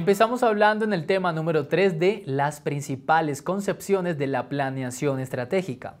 Empezamos hablando en el tema número 3 de las principales concepciones de la planeación estratégica.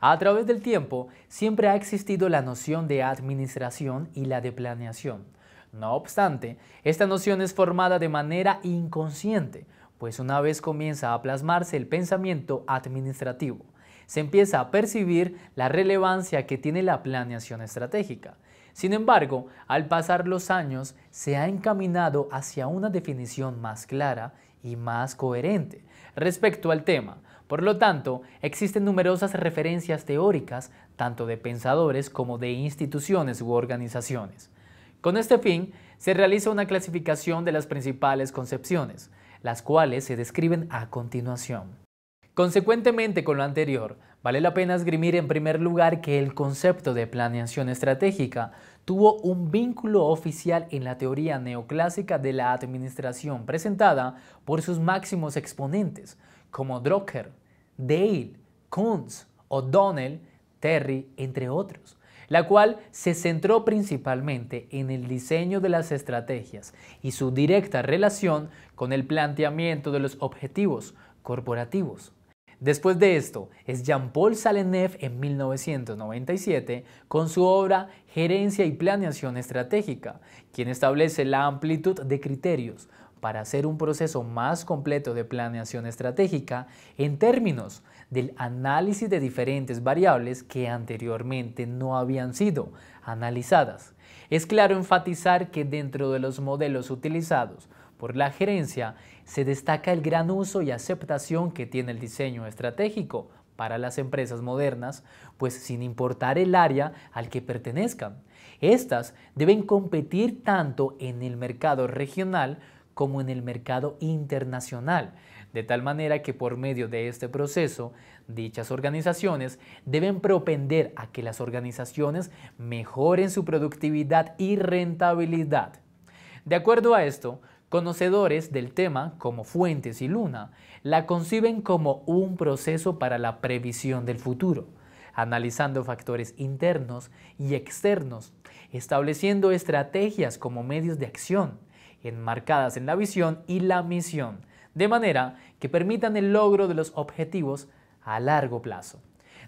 A través del tiempo, siempre ha existido la noción de administración y la de planeación. No obstante, esta noción es formada de manera inconsciente, pues una vez comienza a plasmarse el pensamiento administrativo, se empieza a percibir la relevancia que tiene la planeación estratégica. Sin embargo, al pasar los años, se ha encaminado hacia una definición más clara y más coherente respecto al tema. Por lo tanto, existen numerosas referencias teóricas, tanto de pensadores como de instituciones u organizaciones. Con este fin, se realiza una clasificación de las principales concepciones, las cuales se describen a continuación. Consecuentemente con lo anterior, vale la pena esgrimir en primer lugar que el concepto de planeación estratégica tuvo un vínculo oficial en la teoría neoclásica de la administración presentada por sus máximos exponentes como Drucker, Dale, Kunz, O'Donnell, Terry, entre otros la cual se centró principalmente en el diseño de las estrategias y su directa relación con el planteamiento de los objetivos corporativos. Después de esto, es Jean-Paul Salenev en 1997 con su obra Gerencia y Planeación Estratégica, quien establece la amplitud de criterios para hacer un proceso más completo de planeación estratégica en términos del análisis de diferentes variables que anteriormente no habían sido analizadas. Es claro enfatizar que dentro de los modelos utilizados, por la gerencia, se destaca el gran uso y aceptación que tiene el diseño estratégico para las empresas modernas, pues sin importar el área al que pertenezcan. Estas deben competir tanto en el mercado regional como en el mercado internacional, de tal manera que por medio de este proceso, dichas organizaciones deben propender a que las organizaciones mejoren su productividad y rentabilidad. De acuerdo a esto, Conocedores del tema, como Fuentes y Luna, la conciben como un proceso para la previsión del futuro, analizando factores internos y externos, estableciendo estrategias como medios de acción, enmarcadas en la visión y la misión, de manera que permitan el logro de los objetivos a largo plazo.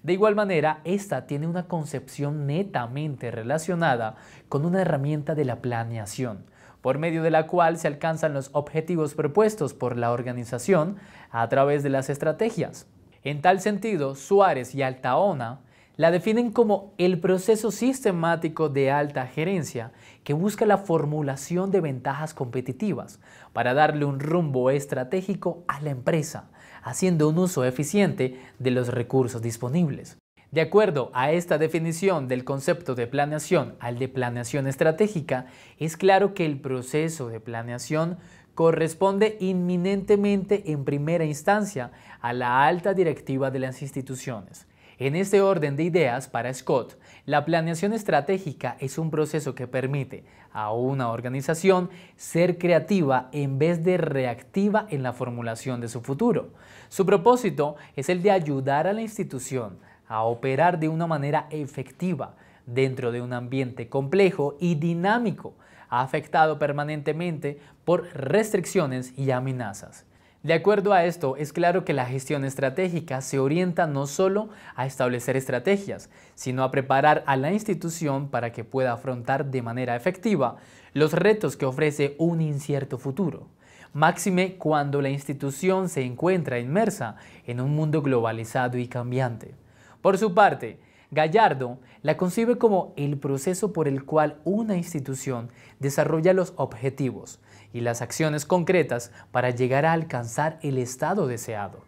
De igual manera, esta tiene una concepción netamente relacionada con una herramienta de la planeación, por medio de la cual se alcanzan los objetivos propuestos por la organización a través de las estrategias. En tal sentido, Suárez y Altaona la definen como el proceso sistemático de alta gerencia que busca la formulación de ventajas competitivas para darle un rumbo estratégico a la empresa, haciendo un uso eficiente de los recursos disponibles. De acuerdo a esta definición del concepto de planeación al de planeación estratégica, es claro que el proceso de planeación corresponde inminentemente en primera instancia a la alta directiva de las instituciones. En este orden de ideas, para Scott, la planeación estratégica es un proceso que permite a una organización ser creativa en vez de reactiva en la formulación de su futuro. Su propósito es el de ayudar a la institución a operar de una manera efectiva dentro de un ambiente complejo y dinámico, afectado permanentemente por restricciones y amenazas. De acuerdo a esto, es claro que la gestión estratégica se orienta no solo a establecer estrategias, sino a preparar a la institución para que pueda afrontar de manera efectiva los retos que ofrece un incierto futuro. Máxime cuando la institución se encuentra inmersa en un mundo globalizado y cambiante. Por su parte, Gallardo la concibe como el proceso por el cual una institución desarrolla los objetivos y las acciones concretas para llegar a alcanzar el estado deseado.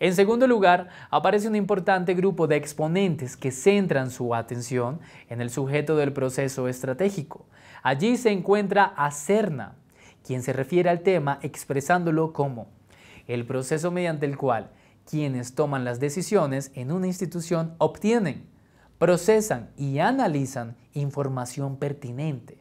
En segundo lugar, aparece un importante grupo de exponentes que centran su atención en el sujeto del proceso estratégico. Allí se encuentra a Cerna, quien se refiere al tema expresándolo como el proceso mediante el cual quienes toman las decisiones en una institución obtienen, procesan y analizan información pertinente,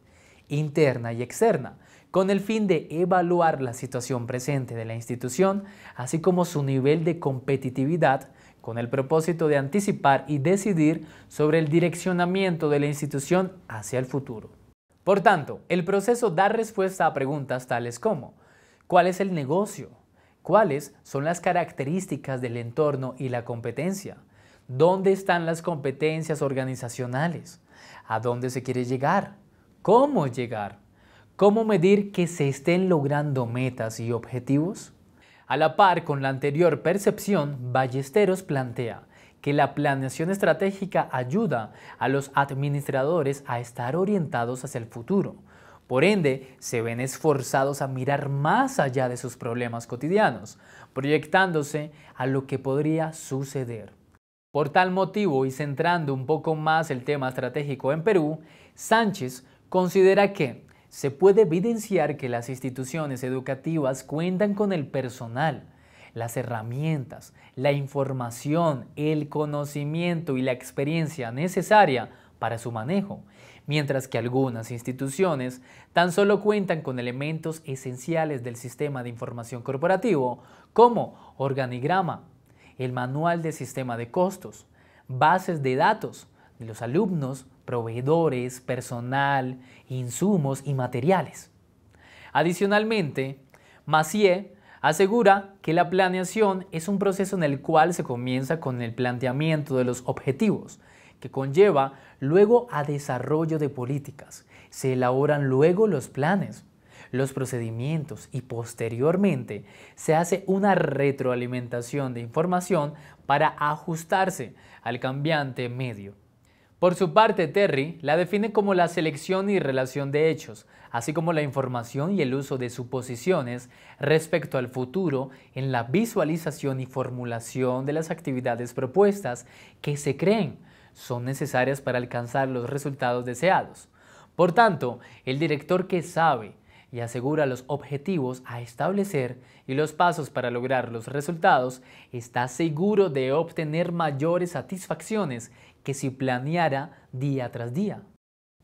interna y externa, con el fin de evaluar la situación presente de la institución, así como su nivel de competitividad, con el propósito de anticipar y decidir sobre el direccionamiento de la institución hacia el futuro. Por tanto, el proceso da respuesta a preguntas tales como, ¿cuál es el negocio? ¿Cuáles son las características del entorno y la competencia? ¿Dónde están las competencias organizacionales? ¿A dónde se quiere llegar? ¿Cómo llegar? ¿Cómo medir que se estén logrando metas y objetivos? A la par con la anterior percepción, Ballesteros plantea que la planeación estratégica ayuda a los administradores a estar orientados hacia el futuro, por ende, se ven esforzados a mirar más allá de sus problemas cotidianos, proyectándose a lo que podría suceder. Por tal motivo, y centrando un poco más el tema estratégico en Perú, Sánchez considera que se puede evidenciar que las instituciones educativas cuentan con el personal, las herramientas, la información, el conocimiento y la experiencia necesaria para su manejo mientras que algunas instituciones tan solo cuentan con elementos esenciales del sistema de información corporativo, como organigrama, el manual de sistema de costos, bases de datos de los alumnos, proveedores, personal, insumos y materiales. Adicionalmente, Macier asegura que la planeación es un proceso en el cual se comienza con el planteamiento de los objetivos, que conlleva luego a desarrollo de políticas. Se elaboran luego los planes, los procedimientos y posteriormente se hace una retroalimentación de información para ajustarse al cambiante medio. Por su parte, Terry la define como la selección y relación de hechos, así como la información y el uso de suposiciones respecto al futuro en la visualización y formulación de las actividades propuestas que se creen son necesarias para alcanzar los resultados deseados. Por tanto, el director que sabe y asegura los objetivos a establecer y los pasos para lograr los resultados, está seguro de obtener mayores satisfacciones que si planeara día tras día.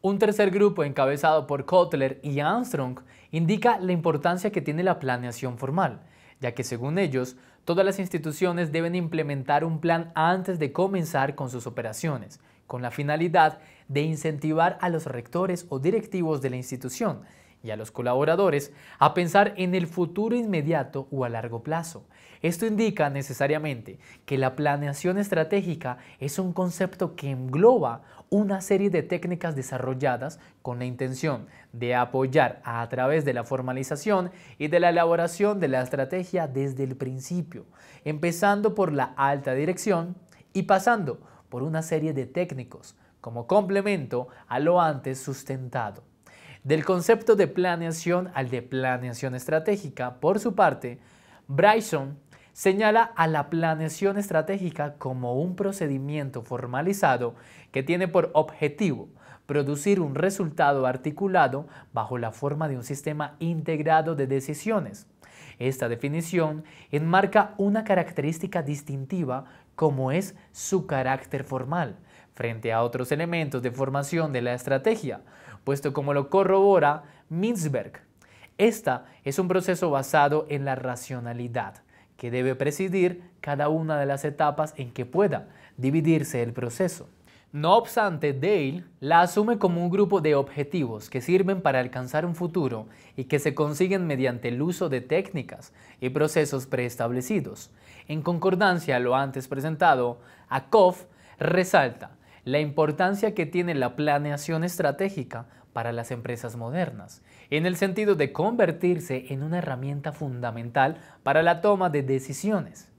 Un tercer grupo encabezado por Kotler y Armstrong indica la importancia que tiene la planeación formal, ya que según ellos, Todas las instituciones deben implementar un plan antes de comenzar con sus operaciones, con la finalidad de incentivar a los rectores o directivos de la institución y a los colaboradores a pensar en el futuro inmediato o a largo plazo. Esto indica necesariamente que la planeación estratégica es un concepto que engloba una serie de técnicas desarrolladas con la intención de apoyar a través de la formalización y de la elaboración de la estrategia desde el principio, empezando por la alta dirección y pasando por una serie de técnicos como complemento a lo antes sustentado. Del concepto de planeación al de planeación estratégica, por su parte, Bryson señala a la planeación estratégica como un procedimiento formalizado que tiene por objetivo producir un resultado articulado bajo la forma de un sistema integrado de decisiones. Esta definición enmarca una característica distintiva como es su carácter formal, frente a otros elementos de formación de la estrategia, puesto como lo corrobora Mintzberg. Esta es un proceso basado en la racionalidad, que debe presidir cada una de las etapas en que pueda dividirse el proceso. No obstante, Dale la asume como un grupo de objetivos que sirven para alcanzar un futuro y que se consiguen mediante el uso de técnicas y procesos preestablecidos. En concordancia a lo antes presentado, Akoff resalta la importancia que tiene la planeación estratégica para las empresas modernas, en el sentido de convertirse en una herramienta fundamental para la toma de decisiones.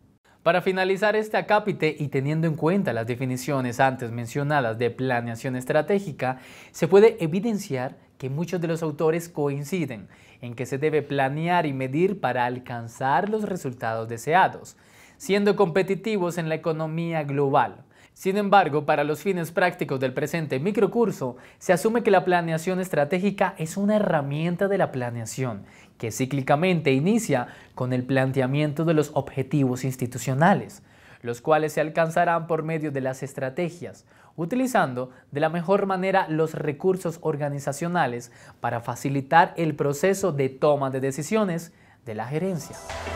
Para finalizar este acápite y teniendo en cuenta las definiciones antes mencionadas de planeación estratégica, se puede evidenciar que muchos de los autores coinciden en que se debe planear y medir para alcanzar los resultados deseados, siendo competitivos en la economía global. Sin embargo, para los fines prácticos del presente microcurso, se asume que la planeación estratégica es una herramienta de la planeación, que cíclicamente inicia con el planteamiento de los objetivos institucionales, los cuales se alcanzarán por medio de las estrategias, utilizando de la mejor manera los recursos organizacionales para facilitar el proceso de toma de decisiones de la gerencia.